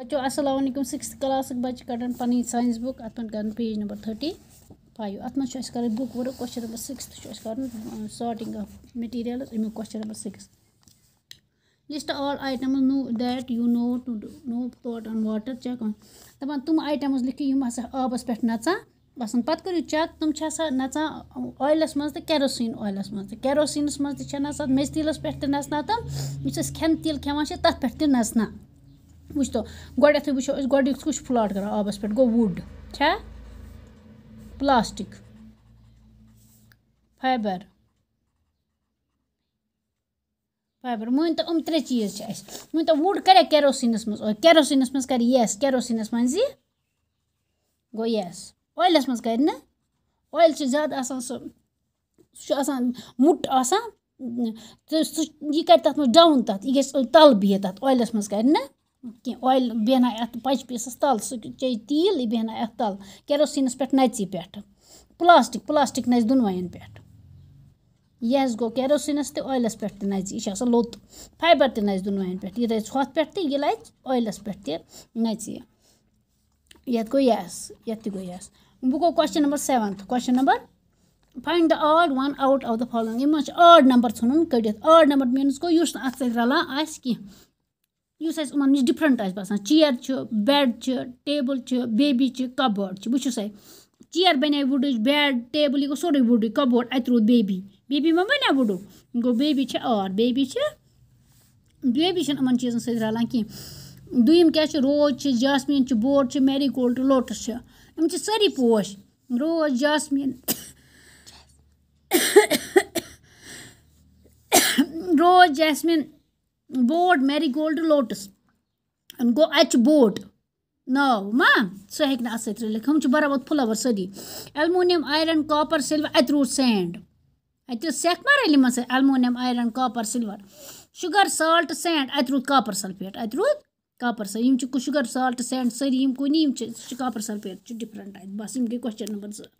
बच्चों Aslam six class बच्चे कड़न पी साइंस बुक अत पेज नंबर थर्टी फाइव अत कर book work question number six कर सॉटिंग ऑफ मटीरियल अमु question number six list all items no that you know no thought on water check दपान तुम आइटम्स लिखियो यम आबस पे नचा बसन पत् करू चेक तुम नचा ऑयलस मज तो कैरोसिन ऑयलस मज कैरोसिनस मज नचा मेज तीलस पे नचना तम इस खेन तील खेवान तथ पे नचना वुचतो गۄडٮ۪تھٕے وٕچھو أسۍ گۄڈنیُک کُس چھُ فٕلاٹ کَران آبَس پٮ۪ٹھ گوٚو وُڈ چھا پٕلاسٹِک فایبَر فایبَر مٲنۍ تو یِم ترٛےٚ چیٖز چھِ اَسہِ مٲنۍ تو وُڈ کَریا کیروسیٖنَس منٛز کیروسیٖنَس منٛز کَرِ یَس کیروسیٖنَس منٛز یہِ گوٚو یَس اویلَس منٛز کَرِ نہٕ اویل چھِ زیادٕ آسان سُہ سُہ چھُ آسان مُٹ آسان تہٕ سُہ یہِ کَرِ تَتھ منٛز ڈاوُن تَتھ یہِ گژھِ تَل بِہِتھ تَتھ اویلَس منٛز کَرِ نہٕ کینٛہہ اویِل بیٚہنا اَتھ پَچہِ پیٖسَس تَل سُہ چیٚیہِ تیٖل یہِ بیٚہنا اَتھ تَل کیروسیٖنَس پٮ۪ٹھ نَژِ یہِ پٮ۪ٹھٕ پٕلاسٹِک پٕلاسٹِک نَژِ دۄنوَیَن پٮ۪ٹھ یہِ حظ گوٚو کیروسیٖنَس تہِ اویلَس پٮ۪ٹھ تہِ نَژِ یہِ چھِ آسان لوٚت فایبَر تہِ نَژِ دۄنوَیَن پٮ۪ٹھ یہِ نَژِ ہۄتھ پٮ۪ٹھ تہِ یہِ نَژِ اویلَس پٮ۪ٹھ تہِ نَژِ یہِ یَتھ گوٚو یَس یَتھ تہِ گوٚو یَس وۄنۍ گوٚو question number seventh question number find the odd one out of the following یِمَن چھِ آڈ نمبر ژھٕنُن کٔڑِتھ آڈ نمبر میٖنٕز گوٚو یُس نہٕ اَتھ سۭتۍ رَلان آسہِ کینٛہہ یُس اَسہِ یِمَن نِش ڈِفرَنٛٹ آسہِ باسان چِیَر چھُ بٮ۪ڈ چھِ ٹیبٕل چھِ بیٚبی چھِ کَبٲڈ چھِ بہٕ چھُ سَے چِیَر بَنے وُڈٕچ بٮ۪ڈ ٹیبٕل یہِ گوٚو سورُے وُڈٕے کَبوڈ اَتہِ روٗد بیٚبی بیٚبی ما بَنیٛا وُڈُک گوٚو بیٚبی چھِ آرٹ بیٚبی چھِ بیٚبی چھِنہٕ یِمَن چیٖزَن سۭتۍ رَلان کینٛہہ دوٚیِم کیٛاہ چھِ روز چھِ جاسمیٖن چھِ بوڈ چھِ میری گولڈ لوٹٕس چھِ یِم چھِ سٲری پوش rose jasmine rose jasmine boat marigold lotus गो एच बोट नाव म सह हे अथ रख हम बराबर फ्लवर सदी एलमोनियम आयरन कापर सिल्वर अत रूद सेंड अत सख मा रल aluminium iron copper silver sugar salt sand अत रूद कापर सल्फेट अत रूद copper sulphate copper salt sand सारी कुनी कापर सल्फेट डिफरेंट अत बस गई क्वेश्चन नंबर जो